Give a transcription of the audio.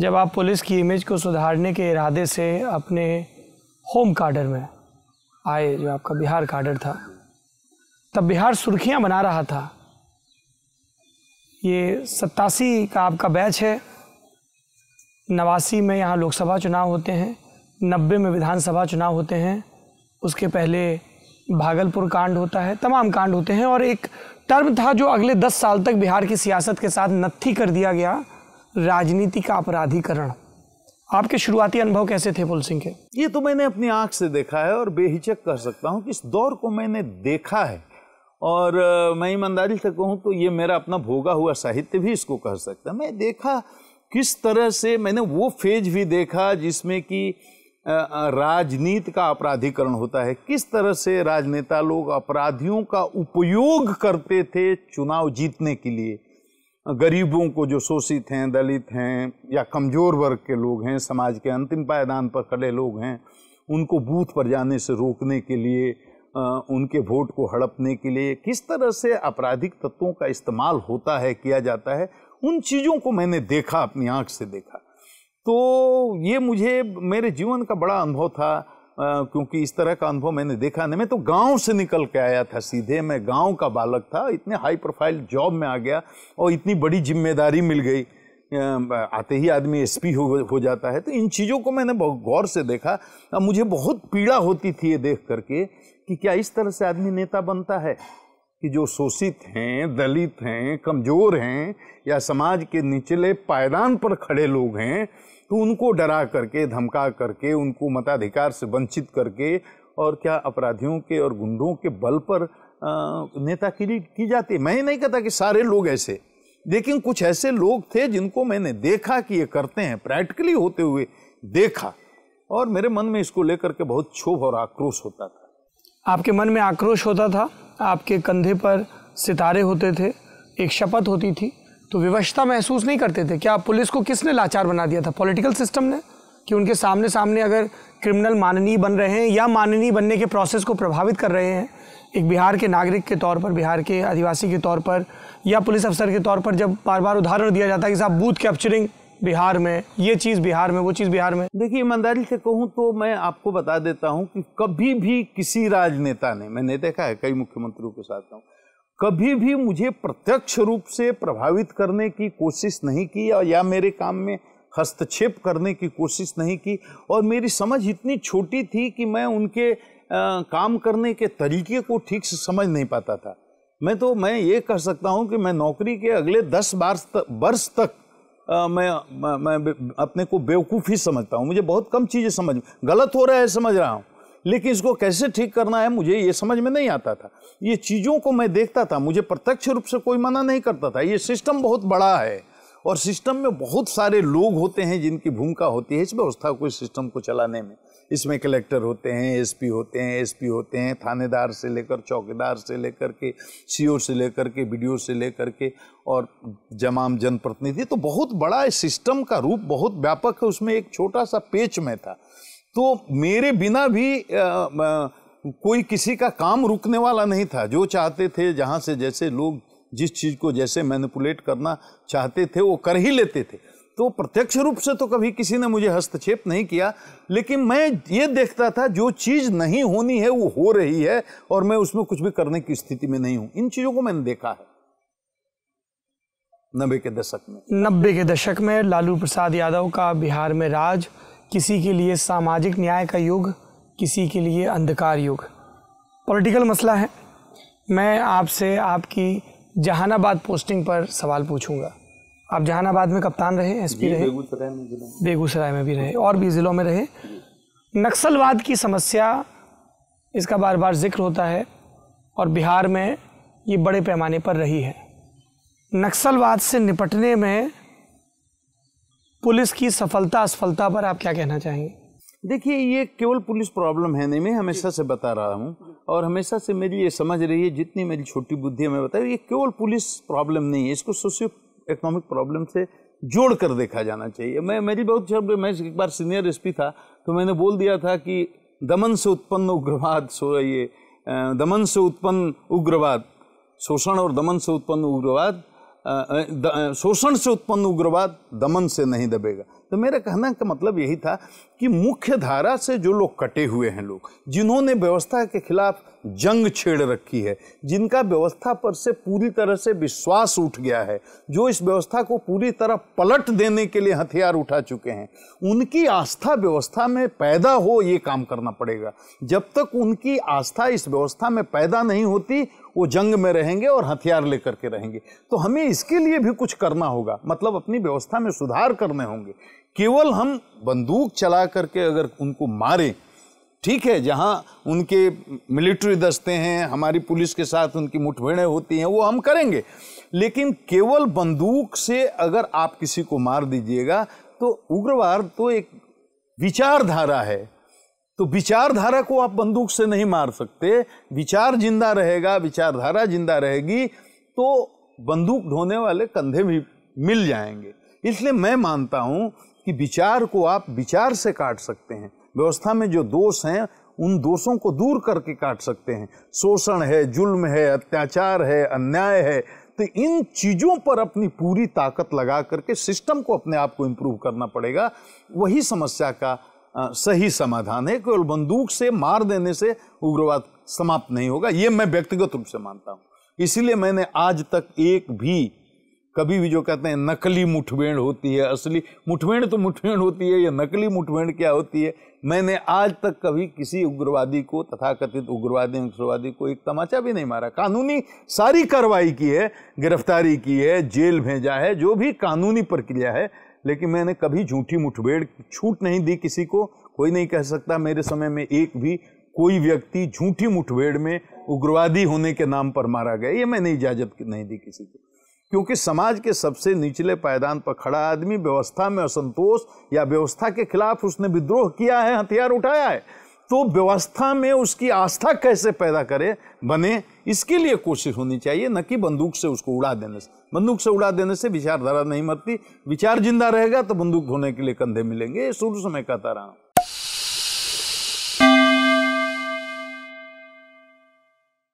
जब आप पुलिस की इमेज को सुधारने के इरादे से अपने होम कार्डर में आए जो आपका बिहार कार्डर था तब बिहार सुर्खियां बना रहा था ये सत्तासी का आपका बैच है नवासी में यहाँ लोकसभा चुनाव होते हैं नब्बे में विधानसभा चुनाव होते हैं उसके पहले भागलपुर कांड होता है तमाम कांड होते हैं और एक टर्म था जो अगले दस साल तक बिहार की सियासत के साथ नत्थी कर दिया गया राजनीति का अपराधीकरण आपके शुरुआती अनुभव कैसे थे पुल सिंह के ये तो मैंने अपनी आंख से देखा है और बेहिचक कह सकता हूँ कि इस दौर को मैंने देखा है और मैं ईमानदारी से कहूँ तो ये मेरा अपना भोगा हुआ साहित्य भी इसको कह सकता है मैं देखा किस तरह से मैंने वो फेज भी देखा जिसमें कि राजनीति का अपराधीकरण होता है किस तरह से राजनेता लोग अपराधियों का उपयोग करते थे चुनाव जीतने के लिए गरीबों को जो शोषित हैं दलित हैं या कमज़ोर वर्ग के लोग हैं समाज के अंतिम पायदान पर खड़े लोग हैं उनको बूथ पर जाने से रोकने के लिए उनके वोट को हड़पने के लिए किस तरह से आपराधिक तत्वों का इस्तेमाल होता है किया जाता है उन चीज़ों को मैंने देखा अपनी आँख से देखा तो ये मुझे मेरे जीवन का बड़ा अनुभव था क्योंकि इस तरह का अनुभव मैंने देखा नहीं मैं तो गांव से निकल के आया था सीधे मैं गांव का बालक था इतने हाई प्रोफाइल जॉब में आ गया और इतनी बड़ी जिम्मेदारी मिल गई आते ही आदमी एसपी हो हो जाता है तो इन चीज़ों को मैंने बहुत गौर से देखा मुझे बहुत पीड़ा होती थी ये देख करके कि क्या इस तरह से आदमी नेता बनता है कि जो शोषित हैं दलित हैं कमज़ोर हैं या समाज के निचले पायदान पर खड़े लोग हैं तो उनको डरा करके धमका करके उनको मताधिकार से वंचित करके और क्या अपराधियों के और गुंडों के बल पर नेतागिरी की जाती है मैं नहीं कहता कि सारे लोग ऐसे लेकिन कुछ ऐसे लोग थे जिनको मैंने देखा कि ये करते हैं प्रैक्टिकली होते हुए देखा और मेरे मन में इसको लेकर के बहुत क्षोभ और आक्रोश होता था आपके मन में आक्रोश होता था आपके कंधे पर सितारे होते थे एक शपथ होती थी तो विवशता महसूस नहीं करते थे क्या पुलिस को किसने लाचार बना दिया था पॉलिटिकल सिस्टम ने कि उनके सामने सामने अगर क्रिमिनल माननीय बन रहे हैं या माननीय बनने के प्रोसेस को प्रभावित कर रहे हैं एक बिहार के नागरिक के तौर पर बिहार के आदिवासी के तौर पर या पुलिस अफसर के तौर पर जब बार बार उदाहरण दिया जाता है कि साहब बूथ कैप्चरिंग बिहार में ये चीज़ बिहार में वो चीज़ बिहार में देखिए ईमानदारी से कहूँ तो मैं आपको बता देता हूँ कि कभी भी किसी राजनेता ने मैंने देखा है कई मुख्यमंत्रियों के साथ हूँ कभी भी मुझे प्रत्यक्ष रूप से प्रभावित करने की कोशिश नहीं की या मेरे काम में हस्तक्षेप करने की कोशिश नहीं की और मेरी समझ इतनी छोटी थी कि मैं उनके आ, काम करने के तरीके को ठीक से समझ नहीं पाता था मैं तो मैं ये कह सकता हूँ कि मैं नौकरी के अगले दस बार वर्ष तक आ, मैं मैं, मैं अपने को बेवकूफ़ ही समझता हूँ मुझे बहुत कम चीज़ें समझ गलत हो रहा है समझ रहा हूँ लेकिन इसको कैसे ठीक करना है मुझे ये समझ में नहीं आता था ये चीज़ों को मैं देखता था मुझे प्रत्यक्ष रूप से कोई मना नहीं करता था ये सिस्टम बहुत बड़ा है और सिस्टम में बहुत सारे लोग होते हैं जिनकी भूमिका होती है इस व्यवस्था को इस सिस्टम को चलाने में इसमें कलेक्टर होते हैं एसपी होते हैं एसपी होते हैं थानेदार से लेकर चौकीदार से लेकर के सीओ e से लेकर के बीडीओ से लेकर के और जमाम जनप्रतिनिधि तो बहुत बड़ा सिस्टम का रूप बहुत व्यापक है उसमें एक छोटा सा पेच में था तो मेरे बिना भी आ, आ, कोई किसी का काम रुकने वाला नहीं था जो चाहते थे जहाँ से जैसे लोग जिस चीज़ को जैसे मैनिपुलेट करना चाहते थे वो कर ही लेते थे तो प्रत्यक्ष रूप से तो कभी किसी ने मुझे हस्तक्षेप नहीं किया लेकिन मैं ये देखता था जो चीज़ नहीं होनी है वो हो रही है और मैं उसमें कुछ भी करने की स्थिति में नहीं हूँ इन चीज़ों को मैंने देखा है नब्बे के दशक में नब्बे के दशक में लालू प्रसाद यादव का बिहार में राज किसी के लिए सामाजिक न्याय का युग किसी के लिए अंधकार युग पॉलिटिकल मसला है मैं आपसे आपकी जहानाबाद पोस्टिंग पर सवाल पूछूंगा आप जहानाबाद में कप्तान रहे एसपी रहे बेगूसराय में भी रहे और भी ज़िलों में रहे नक्सलवाद की समस्या इसका बार बार जिक्र होता है और बिहार में ये बड़े पैमाने पर रही है नक्सलवाद से निपटने में पुलिस की सफलता असफलता पर आप क्या कहना चाहेंगे देखिए ये केवल पुलिस प्रॉब्लम है नहीं मैं हमेशा से बता रहा हूँ और हमेशा से मेरी ये समझ रही है जितनी मेरी छोटी बुद्धि मैं बताई ये केवल पुलिस प्रॉब्लम नहीं है इसको सोशियो इकोनॉमिक प्रॉब्लम से जोड़ कर देखा जाना चाहिए मैं मेरी बहुत जब मैं एक बार सीनियर एस था तो मैंने बोल दिया था कि दमन से उत्पन्न उग्रवाद सो ये दमन से उत्पन्न उग्रवाद शोषण और दमन से उत्पन्न उग्रवाद शोषण से उत्पन्न उग्रवाद दमन से नहीं दबेगा तो मेरा कहना का मतलब यही था कि मुख्य धारा से जो लोग कटे हुए हैं लोग जिन्होंने व्यवस्था के खिलाफ जंग छेड़ रखी है जिनका व्यवस्था पर से पूरी तरह से विश्वास उठ गया है जो इस व्यवस्था को पूरी तरह पलट देने के लिए हथियार उठा चुके हैं उनकी आस्था व्यवस्था में पैदा हो ये काम करना पड़ेगा जब तक उनकी आस्था इस व्यवस्था में पैदा नहीं होती वो जंग में रहेंगे और हथियार लेकर के रहेंगे तो हमें इसके लिए भी कुछ करना होगा मतलब अपनी व्यवस्था में सुधार करने होंगे केवल हम बंदूक चला करके अगर उनको मारें ठीक है जहाँ उनके मिलिट्री दस्ते हैं हमारी पुलिस के साथ उनकी मुठभेड़ें होती हैं वो हम करेंगे लेकिन केवल बंदूक से अगर आप किसी को मार दीजिएगा तो उग्रवाद तो एक विचारधारा है तो विचारधारा को आप बंदूक से नहीं मार सकते विचार जिंदा रहेगा विचारधारा जिंदा रहेगी तो बंदूक ढोने वाले कंधे भी मिल जाएंगे इसलिए मैं मानता हूं कि विचार को आप विचार से काट सकते हैं व्यवस्था में जो दोष हैं उन दोषों को दूर करके काट सकते हैं शोषण है जुल्म है अत्याचार है अन्याय है तो इन चीज़ों पर अपनी पूरी ताकत लगा करके सिस्टम को अपने आप को इम्प्रूव करना पड़ेगा वही समस्या का सही समाधान है केवल बंदूक से मार देने से उग्रवाद समाप्त नहीं होगा ये मैं व्यक्तिगत रूप से मानता हूँ इसीलिए मैंने आज तक एक भी कभी भी जो कहते हैं नकली मुठभेड़ होती है असली मुठभेड़ तो मुठभेड़ होती है या नकली मुठभेड़ क्या होती है मैंने आज तक कभी किसी उग्रवादी को तथाकथित उग्रवादी उग्रवादी को एक तमाचा भी नहीं मारा कानूनी सारी कार्रवाई की है गिरफ्तारी की है जेल भेजा है जो भी कानूनी प्रक्रिया है लेकिन मैंने कभी झूठी मुठभेड़ छूट नहीं दी किसी को कोई नहीं कह सकता मेरे समय में एक भी कोई व्यक्ति झूठी मुठभेड़ में उग्रवादी होने के नाम पर मारा गया ये मैंने इजाज़त नहीं दी किसी को क्योंकि समाज के सबसे निचले पायदान पर खड़ा आदमी व्यवस्था में असंतोष या व्यवस्था के खिलाफ उसने विद्रोह किया है हथियार उठाया है तो व्यवस्था में उसकी आस्था कैसे पैदा करे बने इसके लिए कोशिश होनी चाहिए न कि बंदूक से उसको उड़ा देने से बंदूक से उड़ा देने से विचारधारा नहीं मरती विचार जिंदा रहेगा तो बंदूक धोने के लिए कंधे मिलेंगे शुरू से मैं कहता रहा हूँ